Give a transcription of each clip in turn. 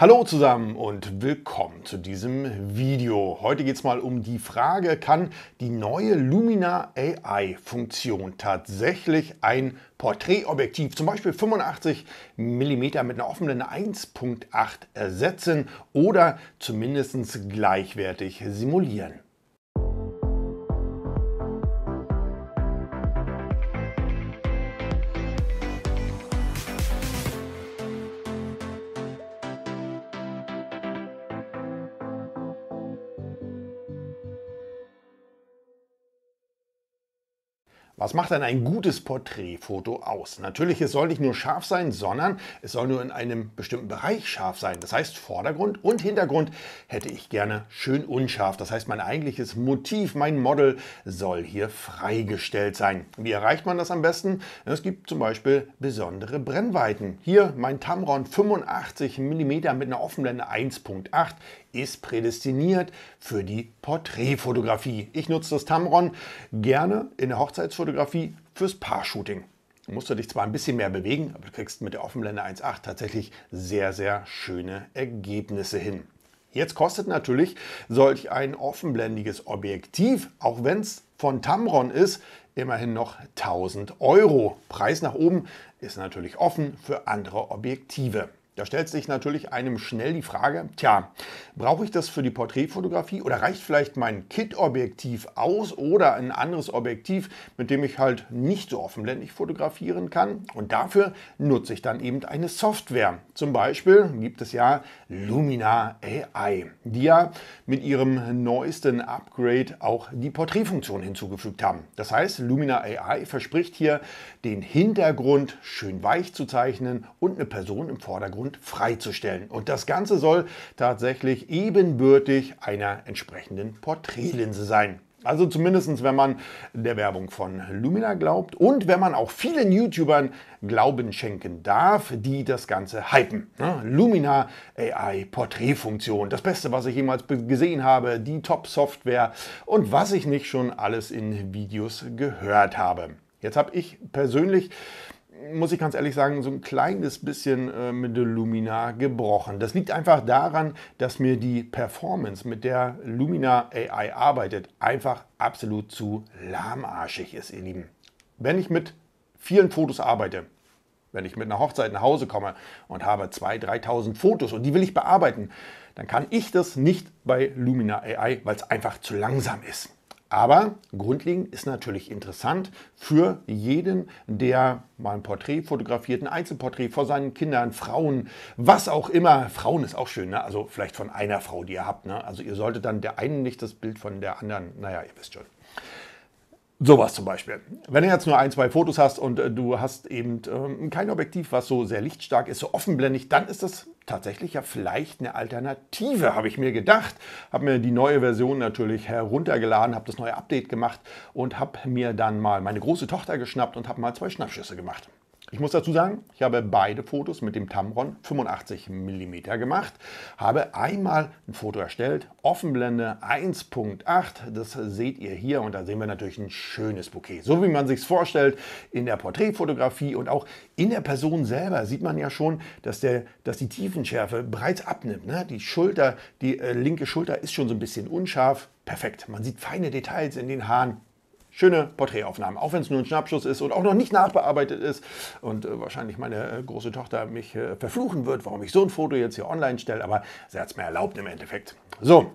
Hallo zusammen und willkommen zu diesem Video. Heute geht es mal um die Frage, kann die neue Lumina AI-Funktion tatsächlich ein Porträtobjektiv, zum Beispiel 85 mm mit einer offenen 1.8 ersetzen oder zumindest gleichwertig simulieren? Was macht denn ein gutes Porträtfoto aus? Natürlich, es soll nicht nur scharf sein, sondern es soll nur in einem bestimmten Bereich scharf sein. Das heißt, Vordergrund und Hintergrund hätte ich gerne schön unscharf. Das heißt, mein eigentliches Motiv, mein Model soll hier freigestellt sein. Wie erreicht man das am besten? Es gibt zum Beispiel besondere Brennweiten. Hier mein Tamron 85 mm mit einer Offenblende 1.8 ist prädestiniert für die Porträtfotografie. Ich nutze das Tamron gerne in der Hochzeitsfotografie Fotografie fürs Paar-Shooting. Du musst du dich zwar ein bisschen mehr bewegen, aber du kriegst mit der Offenblende 1.8 tatsächlich sehr, sehr schöne Ergebnisse hin. Jetzt kostet natürlich solch ein offenblendiges Objektiv, auch wenn es von Tamron ist, immerhin noch 1000 Euro. Preis nach oben ist natürlich offen für andere Objektive. Da stellt sich natürlich einem schnell die Frage, tja, Brauche ich das für die Porträtfotografie oder reicht vielleicht mein Kit-Objektiv aus oder ein anderes Objektiv, mit dem ich halt nicht so offenblendig fotografieren kann? Und dafür nutze ich dann eben eine Software. Zum Beispiel gibt es ja Lumina AI, die ja mit ihrem neuesten Upgrade auch die Porträtfunktion hinzugefügt haben. Das heißt, Lumina AI verspricht hier, den Hintergrund schön weich zu zeichnen und eine Person im Vordergrund freizustellen. Und das Ganze soll tatsächlich ebenbürtig einer entsprechenden Porträtlinse sein. Also zumindest, wenn man der Werbung von Lumina glaubt und wenn man auch vielen YouTubern Glauben schenken darf, die das Ganze hypen. Ne? Lumina AI Porträtfunktion, das Beste, was ich jemals gesehen habe, die Top-Software und was ich nicht schon alles in Videos gehört habe. Jetzt habe ich persönlich muss ich ganz ehrlich sagen, so ein kleines bisschen äh, mit der Lumina gebrochen. Das liegt einfach daran, dass mir die Performance, mit der Lumina AI arbeitet, einfach absolut zu lahmarschig ist, ihr Lieben. Wenn ich mit vielen Fotos arbeite, wenn ich mit einer Hochzeit nach Hause komme und habe 2.000, 3.000 Fotos und die will ich bearbeiten, dann kann ich das nicht bei Lumina AI, weil es einfach zu langsam ist. Aber grundlegend ist natürlich interessant für jeden, der mal ein Porträt fotografiert, ein Einzelporträt vor seinen Kindern, Frauen, was auch immer. Frauen ist auch schön, ne? also vielleicht von einer Frau, die ihr habt. Ne? Also ihr solltet dann der einen nicht das Bild von der anderen, naja, ihr wisst schon. Sowas zum Beispiel. Wenn du jetzt nur ein, zwei Fotos hast und äh, du hast eben ähm, kein Objektiv, was so sehr lichtstark ist, so offenblendig, dann ist das tatsächlich ja vielleicht eine Alternative, habe ich mir gedacht. Habe mir die neue Version natürlich heruntergeladen, habe das neue Update gemacht und habe mir dann mal meine große Tochter geschnappt und habe mal zwei Schnappschüsse gemacht. Ich muss dazu sagen, ich habe beide Fotos mit dem Tamron 85 mm gemacht, habe einmal ein Foto erstellt, Offenblende 1.8, das seht ihr hier und da sehen wir natürlich ein schönes Bouquet. So wie man sich vorstellt in der Porträtfotografie und auch in der Person selber sieht man ja schon, dass, der, dass die Tiefenschärfe bereits abnimmt. Ne? Die Schulter, die äh, linke Schulter ist schon so ein bisschen unscharf. Perfekt, man sieht feine Details in den Haaren schöne Porträtaufnahmen, auch wenn es nur ein Schnappschuss ist und auch noch nicht nachbearbeitet ist und äh, wahrscheinlich meine äh, große Tochter mich äh, verfluchen wird, warum ich so ein Foto jetzt hier online stelle, aber sie hat es mir erlaubt im Endeffekt. So,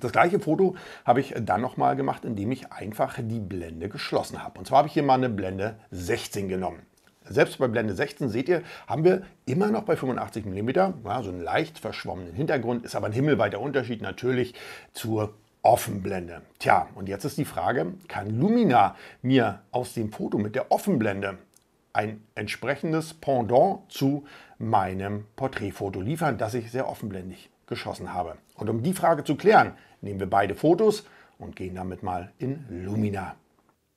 das gleiche Foto habe ich dann nochmal gemacht, indem ich einfach die Blende geschlossen habe. Und zwar habe ich hier mal eine Blende 16 genommen. Selbst bei Blende 16 seht ihr, haben wir immer noch bei 85 mm ja, so einen leicht verschwommenen Hintergrund, ist aber ein himmelweiter Unterschied natürlich zur Offenblende. Tja, und jetzt ist die Frage, kann Lumina mir aus dem Foto mit der Offenblende ein entsprechendes Pendant zu meinem Porträtfoto liefern, das ich sehr offenblendig geschossen habe? Und um die Frage zu klären, nehmen wir beide Fotos und gehen damit mal in Lumina.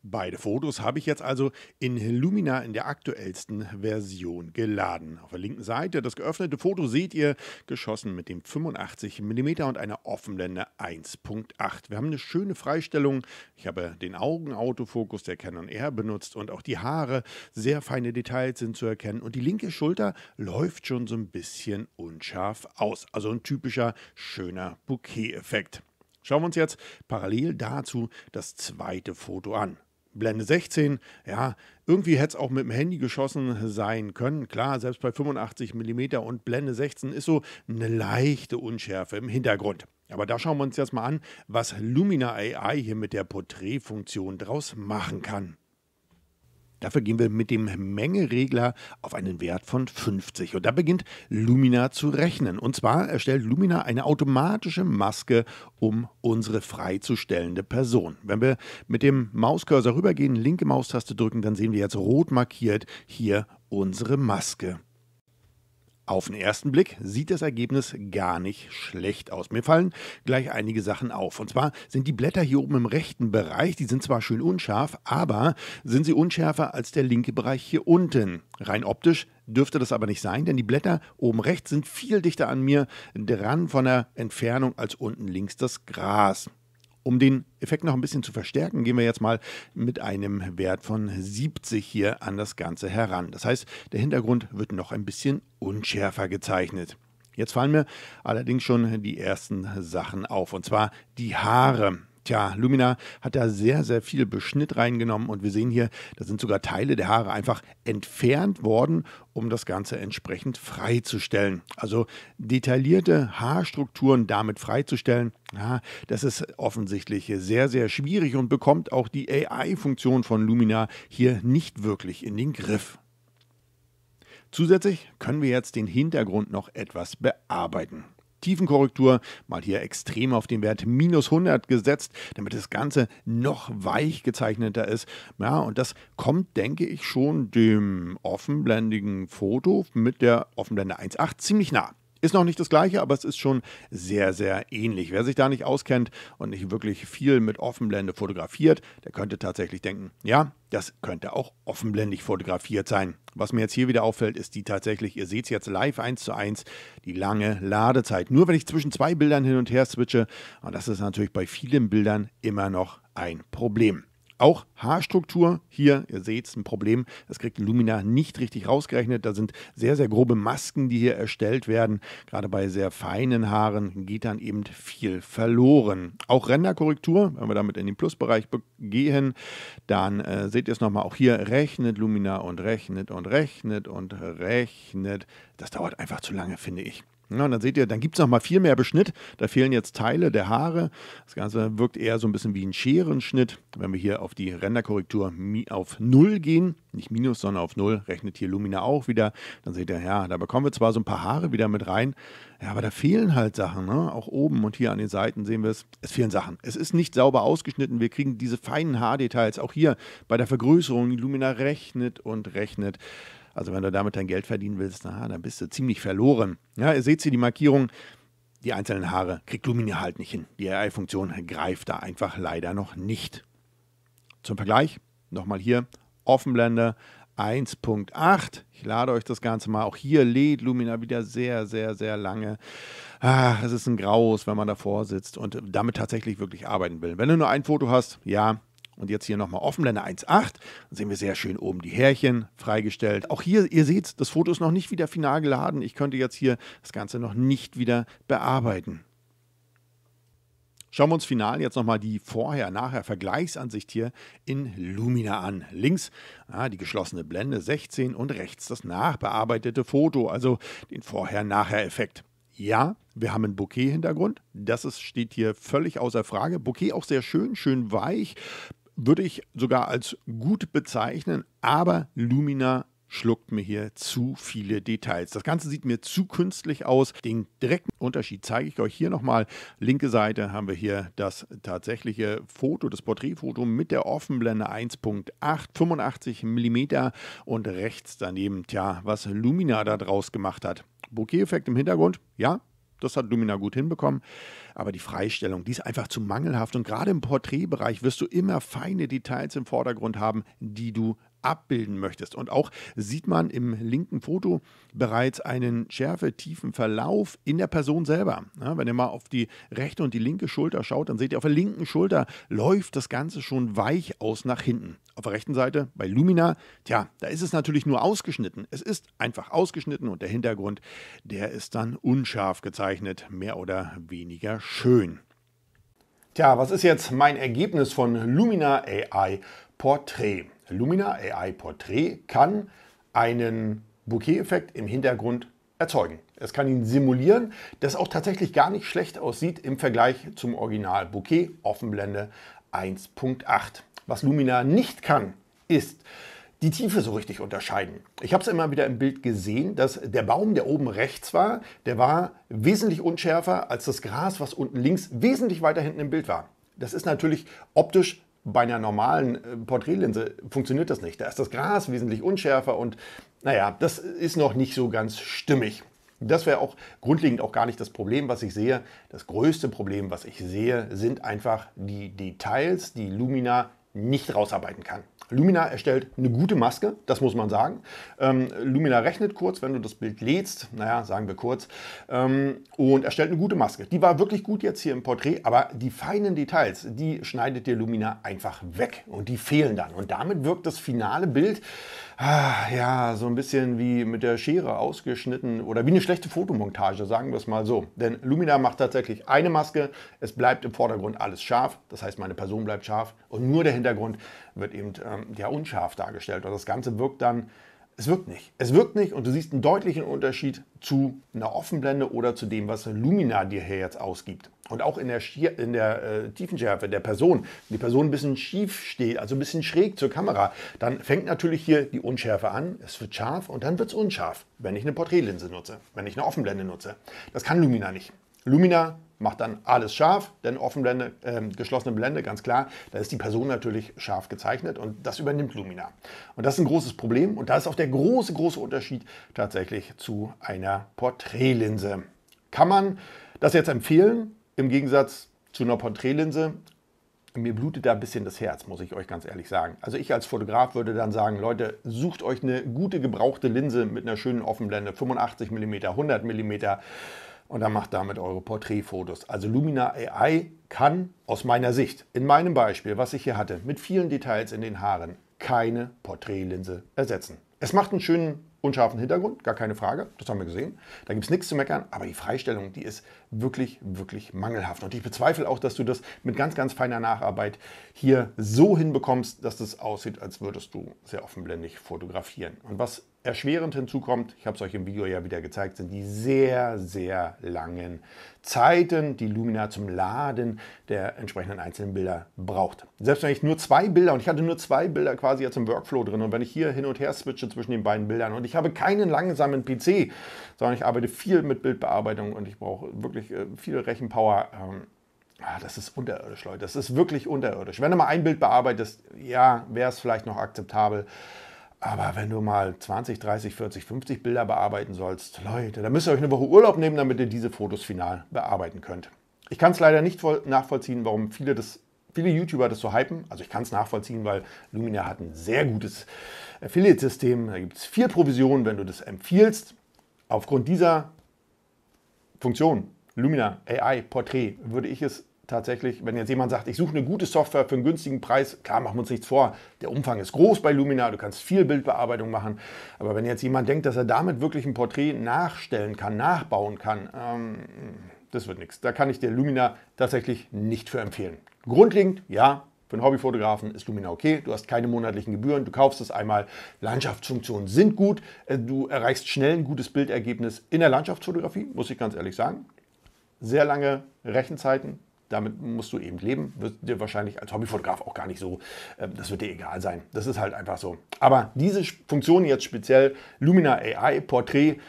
Beide Fotos habe ich jetzt also in Lumina in der aktuellsten Version geladen. Auf der linken Seite das geöffnete Foto seht ihr, geschossen mit dem 85 mm und einer Offenblende 1.8. Wir haben eine schöne Freistellung. Ich habe den Augenautofokus der Canon R benutzt und auch die Haare. Sehr feine Details sind zu erkennen und die linke Schulter läuft schon so ein bisschen unscharf aus. Also ein typischer schöner Bouquet-Effekt. Schauen wir uns jetzt parallel dazu das zweite Foto an. Blende 16. Ja, irgendwie hätte es auch mit dem Handy geschossen sein können. Klar, selbst bei 85 mm und Blende 16 ist so eine leichte Unschärfe im Hintergrund. Aber da schauen wir uns jetzt mal an, was Lumina AI hier mit der Porträtfunktion draus machen kann. Dafür gehen wir mit dem Mengeregler auf einen Wert von 50. Und da beginnt Lumina zu rechnen. Und zwar erstellt Lumina eine automatische Maske um unsere freizustellende Person. Wenn wir mit dem Mauscursor rübergehen, linke Maustaste drücken, dann sehen wir jetzt rot markiert hier unsere Maske. Auf den ersten Blick sieht das Ergebnis gar nicht schlecht aus. Mir fallen gleich einige Sachen auf. Und zwar sind die Blätter hier oben im rechten Bereich, die sind zwar schön unscharf, aber sind sie unschärfer als der linke Bereich hier unten. Rein optisch dürfte das aber nicht sein, denn die Blätter oben rechts sind viel dichter an mir dran von der Entfernung als unten links das Gras. Um den Effekt noch ein bisschen zu verstärken, gehen wir jetzt mal mit einem Wert von 70 hier an das Ganze heran. Das heißt, der Hintergrund wird noch ein bisschen unschärfer gezeichnet. Jetzt fallen mir allerdings schon die ersten Sachen auf, und zwar die Haare. Tja, Lumina hat da sehr, sehr viel Beschnitt reingenommen und wir sehen hier, da sind sogar Teile der Haare einfach entfernt worden, um das Ganze entsprechend freizustellen. Also detaillierte Haarstrukturen damit freizustellen, ja, das ist offensichtlich sehr, sehr schwierig und bekommt auch die AI-Funktion von Lumina hier nicht wirklich in den Griff. Zusätzlich können wir jetzt den Hintergrund noch etwas bearbeiten tiefen mal hier extrem auf den Wert minus 100 gesetzt, damit das Ganze noch weich gezeichneter ist. Ja, und das kommt, denke ich, schon dem offenblendigen Foto mit der Offenblende 1.8 ziemlich nah. Ist noch nicht das gleiche, aber es ist schon sehr, sehr ähnlich. Wer sich da nicht auskennt und nicht wirklich viel mit Offenblende fotografiert, der könnte tatsächlich denken, ja, das könnte auch offenblendig fotografiert sein. Was mir jetzt hier wieder auffällt, ist die tatsächlich, ihr seht es jetzt live eins zu eins, die lange Ladezeit. Nur wenn ich zwischen zwei Bildern hin und her switche, und das ist natürlich bei vielen Bildern immer noch ein Problem. Auch Haarstruktur, hier, ihr seht es, ein Problem. Das kriegt Lumina nicht richtig rausgerechnet. Da sind sehr, sehr grobe Masken, die hier erstellt werden. Gerade bei sehr feinen Haaren geht dann eben viel verloren. Auch Renderkorrektur, wenn wir damit in den Plusbereich gehen, dann äh, seht ihr es nochmal. Auch hier rechnet Lumina und rechnet und rechnet und rechnet. Das dauert einfach zu lange, finde ich. Ja, und dann seht ihr, dann gibt es noch mal viel mehr Beschnitt. Da fehlen jetzt Teile der Haare. Das Ganze wirkt eher so ein bisschen wie ein Scherenschnitt. Wenn wir hier auf die Renderkorrektur auf 0 gehen, nicht minus, sondern auf 0, rechnet hier Lumina auch wieder. Dann seht ihr, ja, da bekommen wir zwar so ein paar Haare wieder mit rein, ja, aber da fehlen halt Sachen. Ne? Auch oben und hier an den Seiten sehen wir es, es fehlen Sachen. Es ist nicht sauber ausgeschnitten. Wir kriegen diese feinen Haardetails auch hier bei der Vergrößerung. Lumina rechnet und rechnet. Also wenn du damit dein Geld verdienen willst, na, dann bist du ziemlich verloren. Ja, ihr seht hier die Markierung, die einzelnen Haare kriegt Lumine halt nicht hin. Die AI-Funktion greift da einfach leider noch nicht. Zum Vergleich, nochmal hier, Offenblender 1.8. Ich lade euch das Ganze mal. Auch hier lädt Lumina wieder sehr, sehr, sehr lange. Ach, es ist ein Graus, wenn man davor sitzt und damit tatsächlich wirklich arbeiten will. Wenn du nur ein Foto hast, ja, und jetzt hier nochmal Offenblende 1.8. Dann sehen wir sehr schön oben die Härchen freigestellt. Auch hier, ihr seht, das Foto ist noch nicht wieder final geladen. Ich könnte jetzt hier das Ganze noch nicht wieder bearbeiten. Schauen wir uns final jetzt nochmal die Vorher-Nachher-Vergleichsansicht hier in Lumina an. Links ah, die geschlossene Blende 16 und rechts das nachbearbeitete Foto, also den Vorher-Nachher-Effekt. Ja, wir haben einen Bouquet-Hintergrund. Das ist, steht hier völlig außer Frage. Bouquet auch sehr schön, schön weich würde ich sogar als gut bezeichnen, aber Lumina schluckt mir hier zu viele Details. Das Ganze sieht mir zu künstlich aus. Den direkten Unterschied zeige ich euch hier nochmal. Linke Seite haben wir hier das tatsächliche Foto, das Porträtfoto mit der Offenblende 1.8, 85 mm und rechts daneben, tja, was Lumina da draus gemacht hat. Bokeh-Effekt im Hintergrund, ja, das hat Lumina gut hinbekommen. Aber die Freistellung, die ist einfach zu mangelhaft. Und gerade im Porträtbereich wirst du immer feine Details im Vordergrund haben, die du abbilden möchtest. Und auch sieht man im linken Foto bereits einen schärfe-tiefen Verlauf in der Person selber. Ja, wenn ihr mal auf die rechte und die linke Schulter schaut, dann seht ihr, auf der linken Schulter läuft das Ganze schon weich aus nach hinten. Auf der rechten Seite bei Lumina, tja, da ist es natürlich nur ausgeschnitten. Es ist einfach ausgeschnitten und der Hintergrund, der ist dann unscharf gezeichnet, mehr oder weniger schön. Tja, was ist jetzt mein Ergebnis von Lumina AI Portrait? Lumina AI Portrait kann einen Bouquet-Effekt im Hintergrund erzeugen. Es kann ihn simulieren, das auch tatsächlich gar nicht schlecht aussieht im Vergleich zum Original Bouquet Offenblende 1.8. Was Lumina nicht kann, ist die Tiefe so richtig unterscheiden. Ich habe es immer wieder im Bild gesehen, dass der Baum, der oben rechts war, der war wesentlich unschärfer als das Gras, was unten links wesentlich weiter hinten im Bild war. Das ist natürlich optisch bei einer normalen äh, Porträtlinse funktioniert das nicht. Da ist das Gras wesentlich unschärfer und naja, das ist noch nicht so ganz stimmig. Das wäre auch grundlegend auch gar nicht das Problem, was ich sehe. Das größte Problem, was ich sehe, sind einfach die Details, die Lumina nicht rausarbeiten kann. Lumina erstellt eine gute Maske, das muss man sagen. Ähm, Lumina rechnet kurz, wenn du das Bild lädst, naja, sagen wir kurz, ähm, und erstellt eine gute Maske. Die war wirklich gut jetzt hier im Porträt, aber die feinen Details, die schneidet dir Lumina einfach weg und die fehlen dann. Und damit wirkt das finale Bild Ah, ja, so ein bisschen wie mit der Schere ausgeschnitten oder wie eine schlechte Fotomontage, sagen wir es mal so. Denn Lumina macht tatsächlich eine Maske, es bleibt im Vordergrund alles scharf, das heißt meine Person bleibt scharf und nur der Hintergrund wird eben ähm, ja unscharf dargestellt und das Ganze wirkt dann es wirkt nicht. Es wirkt nicht und du siehst einen deutlichen Unterschied zu einer Offenblende oder zu dem, was Lumina dir hier jetzt ausgibt. Und auch in der, Schier, in der äh, Tiefenschärfe der Person, wenn die Person ein bisschen schief steht, also ein bisschen schräg zur Kamera, dann fängt natürlich hier die Unschärfe an, es wird scharf und dann wird es unscharf, wenn ich eine Porträtlinse nutze, wenn ich eine Offenblende nutze. Das kann Lumina nicht. Lumina macht dann alles scharf, denn offenblende, äh, geschlossene Blende, ganz klar, da ist die Person natürlich scharf gezeichnet und das übernimmt Lumina. Und das ist ein großes Problem und da ist auch der große, große Unterschied tatsächlich zu einer Porträtlinse. Kann man das jetzt empfehlen, im Gegensatz zu einer Porträtlinse? Mir blutet da ein bisschen das Herz, muss ich euch ganz ehrlich sagen. Also ich als Fotograf würde dann sagen, Leute, sucht euch eine gute gebrauchte Linse mit einer schönen Offenblende, 85 mm, 100 mm, und dann mhm. macht damit eure Porträtfotos. Also Lumina AI kann aus meiner Sicht, in meinem Beispiel, was ich hier hatte, mit vielen Details in den Haaren, keine Porträtlinse ersetzen. Es macht einen schönen unscharfen Hintergrund, gar keine Frage, das haben wir gesehen. Da gibt es nichts zu meckern, aber die Freistellung, die ist wirklich, wirklich mangelhaft. Und ich bezweifle auch, dass du das mit ganz, ganz feiner Nacharbeit hier so hinbekommst, dass es das aussieht, als würdest du sehr offenblendig fotografieren. Und was Erschwerend hinzukommt, ich habe es euch im Video ja wieder gezeigt, sind die sehr, sehr langen Zeiten, die Lumina zum Laden der entsprechenden einzelnen Bilder braucht. Selbst wenn ich nur zwei Bilder, und ich hatte nur zwei Bilder quasi jetzt im Workflow drin, und wenn ich hier hin und her switche zwischen den beiden Bildern, und ich habe keinen langsamen PC, sondern ich arbeite viel mit Bildbearbeitung und ich brauche wirklich äh, viel Rechenpower, ähm, Ah, das ist unterirdisch, Leute. Das ist wirklich unterirdisch. Wenn du mal ein Bild bearbeitest, ja, wäre es vielleicht noch akzeptabel. Aber wenn du mal 20, 30, 40, 50 Bilder bearbeiten sollst, Leute, dann müsst ihr euch eine Woche Urlaub nehmen, damit ihr diese Fotos final bearbeiten könnt. Ich kann es leider nicht nachvollziehen, warum viele, das, viele YouTuber das so hypen. Also ich kann es nachvollziehen, weil Lumina hat ein sehr gutes Affiliate-System. Da gibt es vier Provisionen, wenn du das empfiehlst. Aufgrund dieser Funktion Lumina AI Portrait würde ich es tatsächlich, wenn jetzt jemand sagt, ich suche eine gute Software für einen günstigen Preis, klar, machen wir uns nichts vor. Der Umfang ist groß bei Lumina, du kannst viel Bildbearbeitung machen. Aber wenn jetzt jemand denkt, dass er damit wirklich ein Porträt nachstellen kann, nachbauen kann, ähm, das wird nichts. Da kann ich dir Lumina tatsächlich nicht für empfehlen. Grundlegend, ja, für einen Hobbyfotografen ist Lumina okay. Du hast keine monatlichen Gebühren, du kaufst es einmal. Landschaftsfunktionen sind gut. Äh, du erreichst schnell ein gutes Bildergebnis in der Landschaftsfotografie, muss ich ganz ehrlich sagen. Sehr lange Rechenzeiten, damit musst du eben leben. Wird dir wahrscheinlich als Hobbyfotograf auch gar nicht so, ähm, das wird dir egal sein. Das ist halt einfach so. Aber diese Funktion jetzt speziell, Lumina AI Portrait,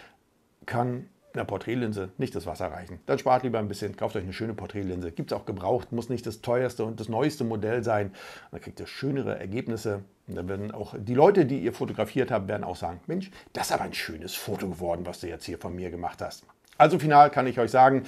kann einer Porträtlinse nicht das Wasser reichen. Dann spart lieber ein bisschen, kauft euch eine schöne Porträtlinse. Gibt es auch gebraucht, muss nicht das teuerste und das neueste Modell sein. Dann kriegt ihr schönere Ergebnisse. Und dann werden auch die Leute, die ihr fotografiert habt, werden auch sagen, Mensch, das ist aber ein schönes Foto geworden, was du jetzt hier von mir gemacht hast. Also final kann ich euch sagen,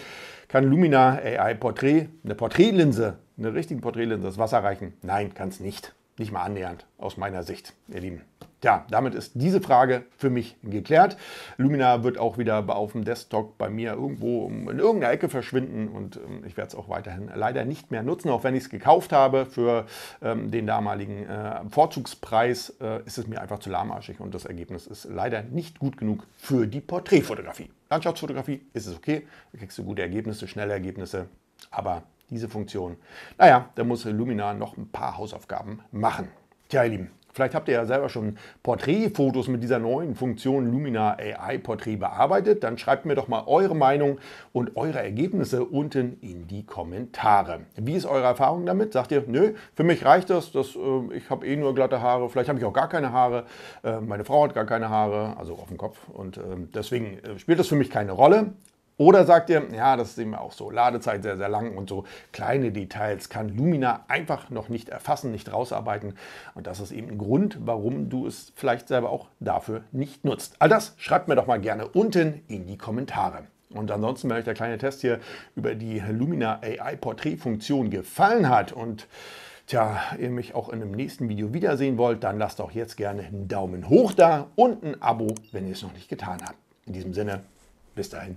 kann Lumina AI Portrait, eine Porträtlinse, eine richtige Porträtlinse, das Wasser reichen? Nein, kann es nicht. Nicht mal annähernd, aus meiner Sicht, ihr Lieben. Ja, damit ist diese Frage für mich geklärt. Lumina wird auch wieder auf dem Desktop bei mir irgendwo in irgendeiner Ecke verschwinden und ähm, ich werde es auch weiterhin leider nicht mehr nutzen. Auch wenn ich es gekauft habe für ähm, den damaligen äh, Vorzugspreis, äh, ist es mir einfach zu lahmarschig und das Ergebnis ist leider nicht gut genug für die Porträtfotografie. Landschaftsfotografie ist es okay, da kriegst du gute Ergebnisse, schnelle Ergebnisse, aber diese Funktion, naja, da muss Luminar noch ein paar Hausaufgaben machen. Tja, ihr Lieben, Vielleicht habt ihr ja selber schon Porträtfotos mit dieser neuen Funktion Lumina AI Porträt bearbeitet. Dann schreibt mir doch mal eure Meinung und eure Ergebnisse unten in die Kommentare. Wie ist eure Erfahrung damit? Sagt ihr, nö, für mich reicht das, das äh, ich habe eh nur glatte Haare, vielleicht habe ich auch gar keine Haare, äh, meine Frau hat gar keine Haare, also auf dem Kopf. Und ähm, äh, deswegen spielt das für mich keine Rolle. Oder sagt ihr, ja, das ist eben auch so, Ladezeit sehr, sehr lang und so kleine Details kann Lumina einfach noch nicht erfassen, nicht rausarbeiten. Und das ist eben ein Grund, warum du es vielleicht selber auch dafür nicht nutzt. All das schreibt mir doch mal gerne unten in die Kommentare. Und ansonsten, wenn euch der kleine Test hier über die Lumina AI Portrait-Funktion gefallen hat und tja, ihr mich auch in einem nächsten Video wiedersehen wollt, dann lasst auch jetzt gerne einen Daumen hoch da und ein Abo, wenn ihr es noch nicht getan habt. In diesem Sinne, bis dahin.